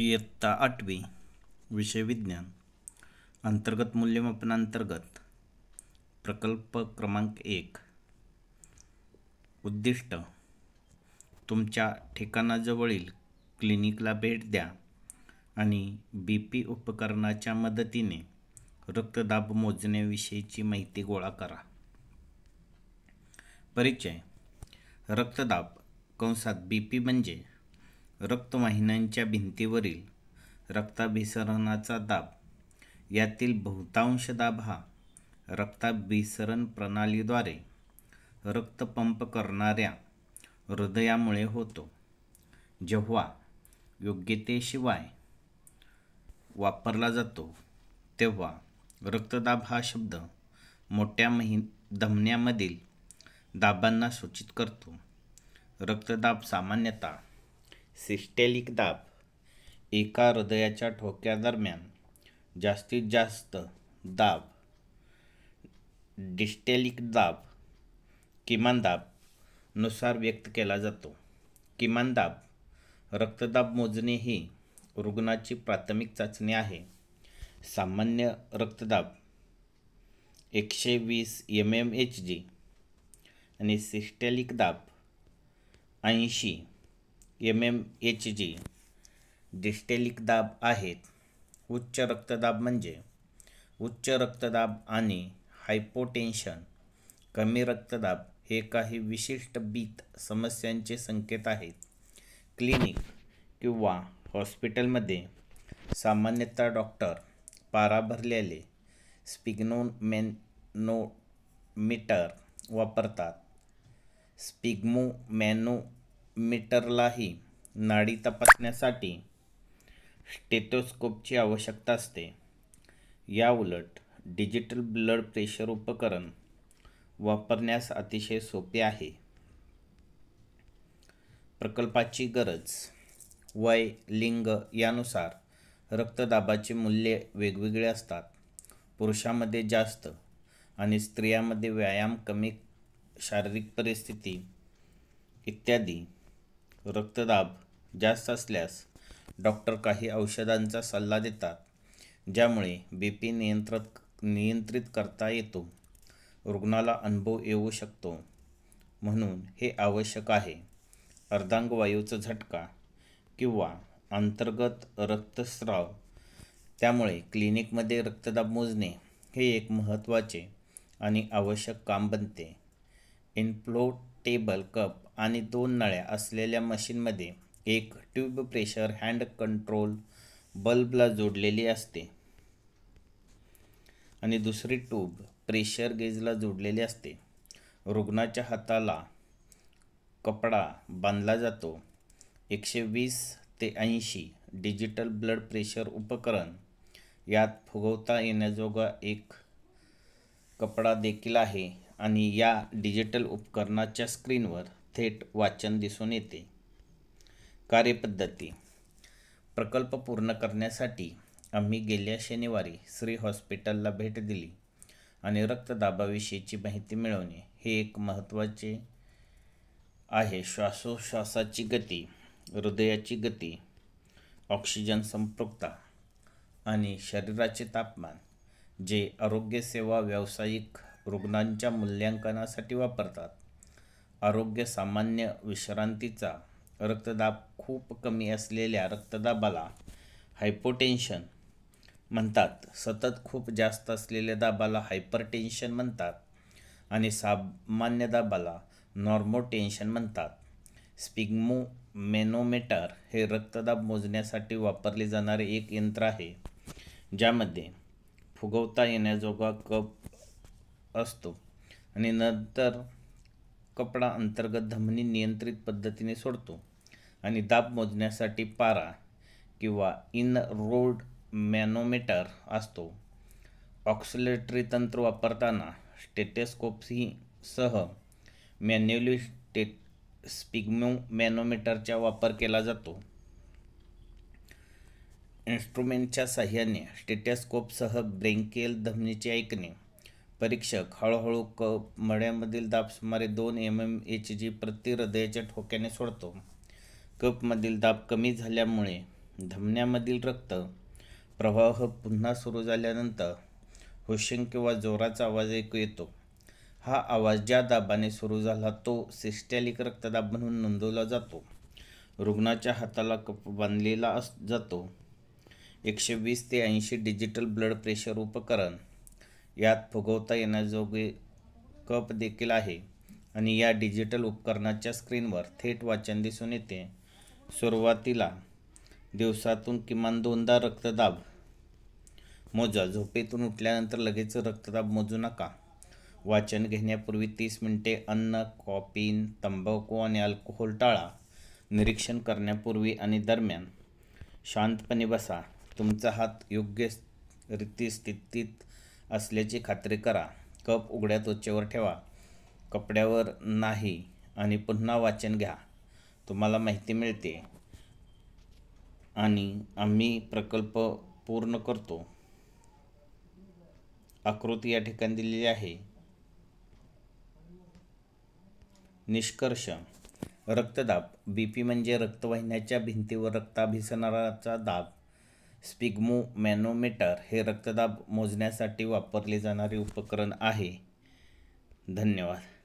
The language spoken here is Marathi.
इयत्ता आठवी विषय विज्ञान अंतर्गत मूल्यमापनांतर्गत प्रकल्प क्रमांक एक उद्दिष्ट तुमच्या ठिकाणाजवळील क्लिनिकला भेट द्या आणि बी पी उपकरणाच्या मदतीने रक्तदाब मोजण्याविषयीची माहिती गोळा करा परिचय रक्तदाब कंसात बी पी म्हणजे रक्तवाहिन्यांच्या भिंतीवरील रक्ताभिसरणाचा दाब यातील बहुतांश दाब हा रक्ताभिसरण प्रणालीद्वारे रक्तपंप करणाऱ्या हृदयामुळे होतो जेव्हा योग्यतेशिवाय वापरला जातो तेव्हा रक्तदाब हा शब्द मोठ्या महिन धमन्यामधील दाबांना सूचित करतो रक्तदाब सामान्यतः सिस्टेलिक दाब एका हृदयाच्या ठोक्यादरम्यान जास्तीत जास्त दाब डिस्टेलिक दाब किमान नुसार व्यक्त केला जातो किमान दाब रक्तदाब मोजणे ही रुग्णाची प्राथमिक चाचणी आहे सामान्य रक्तदाब एकशे वीस एम एम एच जी आणि सिस्टेलिक दाब ऐंशी M M H G diastolic दाब आहेत उच्च रक्तदाब म्हणजे उच्च रक्तदाब आणि हायपोटेन्शन कमी रक्तदाब हे काही विशिष्ट बीत समस्यांचे संकेत आहेत क्लिनिक किंवा हॉस्पिटलमध्ये सामान्यतः डॉक्टर पारा भरलेले स्पिग्नोमॅनोमीटर वापरतात स्पिग्मोमॅनो मीटरलाही नाडी तपासण्यासाठी स्टेथोस्कोपची आवश्यकता असते याउलट डिजिटल ब्लड प्रेशर उपकरण वापरण्यास अतिशय सोपे आहे प्रकल्पाची गरज वय लिंग यानुसार रक्तदाबाचे मूल्ये वेगवेगळे असतात पुरुषामध्ये जास्त आणि स्त्रियांमध्ये व्यायाम कमी शारीरिक परिस्थिती इत्यादी रक्तदाब जास्त असल्यास डॉक्टर काही औषधांचा सल्ला देतात ज्यामुळे बी पी नियंत्रित नियंत्रित करता येतो रुग्णाला अनुभव येऊ शकतो म्हणून हे आवश्यक आहे अर्धांगवायूचा झटका किंवा अंतर्गत रक्तस्राव त्यामुळे क्लिनिकमध्ये रक्तदाब मोजणे हे एक महत्त्वाचे आणि आवश्यक काम बनते इन्फ्लोटेबल कप आणि दोन नळ्या असलेल्या मशीनमध्ये एक ट्यूब प्रेशर हँड कंट्रोल बल्बला जोडलेली असते आणि दुसरी ट्यूब प्रेशर गेजला जोडलेली असते रुग्णाच्या हाताला कपडा बांधला जातो एकशे वीस ते ऐंशी डिजिटल ब्लड प्रेशर उपकरण यात फुगवता येण्याजोगा एक कपडा देखील आहे आणि या डिजिटल उपकरणाच्या स्क्रीनवर थेट वाचन दिसून येते कार्यपद्धती प्रकल्प पूर्ण करण्यासाठी आम्ही गेल्या शनिवारी श्री हॉस्पिटलला भेट दिली आणि रक्तदाबाविषयीची माहिती मिळवणे हे एक महत्त्वाचे आहे श्वासोश्वासाची गती हृदयाची गती ऑक्सिजन संपृक्ता आणि शरीराचे तापमान जे आरोग्यसेवा व्यावसायिक रुग्णांच्या मूल्यांकनासाठी वापरतात आरोग्य सामान्य विश्रांतीचा रक्तदाब खूप कमी असलेल्या रक्तदाबाला हायपोटेन्शन म्हणतात सतत खूप जास्त असलेल्या दाबाला हायपरटेन्शन म्हणतात आणि सामान्य दाबाला नॉर्मोटेन्शन म्हणतात स्पिग्मो मेनोमीटर हे रक्तदाब मोजण्यासाठी वापरले जाणारे एक यंत्र आहे ज्यामध्ये फुगवता येण्याजोगा कप असतो आणि नंतर कपडा अंतर्गत धमनी नियंत्रित पद्धतीने सोडतो आणि दाब मोजण्यासाठी पारा किंवा इन रोड मॅनोमीटर असतो ऑक्सिलेटरी तंत्र वापरताना स्टेटेस्कोप्सी सह मॅन्युअली स्टे स्पिग्मो मॅनोमीटरचा वापर केला जातो इन्स्ट्रुमेंटच्या साह्याने स्टेटेस्कोपसह ब्रेंकेल धमनीचे ऐकणे परीक्षक हळूहळू क मळ्यामधील दाब सुमारे दोन एम एम एच जी प्रति हृदयाच्या ठोक्याने सोडतो कपमधील दाब कमी झाल्यामुळे धमन्यामधील रक्त प्रवाह पुन्हा सुरू झाल्यानंतर हुशिंग किंवा जोराचा आवाज ऐकू येतो हा आवाज ज्या दाबाने सुरू झाला तो सिस्टॅलिक रक्तदाब म्हणून नोंदवला जातो रुग्णाच्या हाताला कप बांधलेला अस जातो एकशे वीस ते ऐंशी डिजिटल ब्लड प्रेशर उपकरण यात फुगवता येण्याजोगे कप देखील आहे आणि या डिजिटल उपकरणाच्या स्क्रीनवर थेट वाचन दिसून येते सुरुवातीला दिवसातून किमान दोनदा रक्तदाब मोजा झोपेतून उठल्यानंतर लगेच रक्तदाब मोजू नका वाचन घेण्यापूर्वी तीस मिनिटे अन्न कॉपीन तंबाखू आणि अल्कोहोल टाळा निरीक्षण करण्यापूर्वी आणि दरम्यान शांतपणे बसा तुमचा हात योग्य रीती स्थितीत असल्याची खात्री करा कप उघड्या त्वचेवर ठेवा कपड्यावर नाही आणि पुन्हा वाचन घ्या तुम्हाला माहिती मिळते आणि आम्ही प्रकल्प पूर्ण करतो आकृती या ठिकाणी दिलेली आहे निष्कर्ष रक्तदाब बी पी म्हणजे रक्तवाहिन्याच्या भिंतीवर रक्ताभिसरणाराचा दाब स्पिग्मोमॅनोमीटर हे रक्तदाब मोजण्यासाठी वापरले जाणारे उपकरण आहे धन्यवाद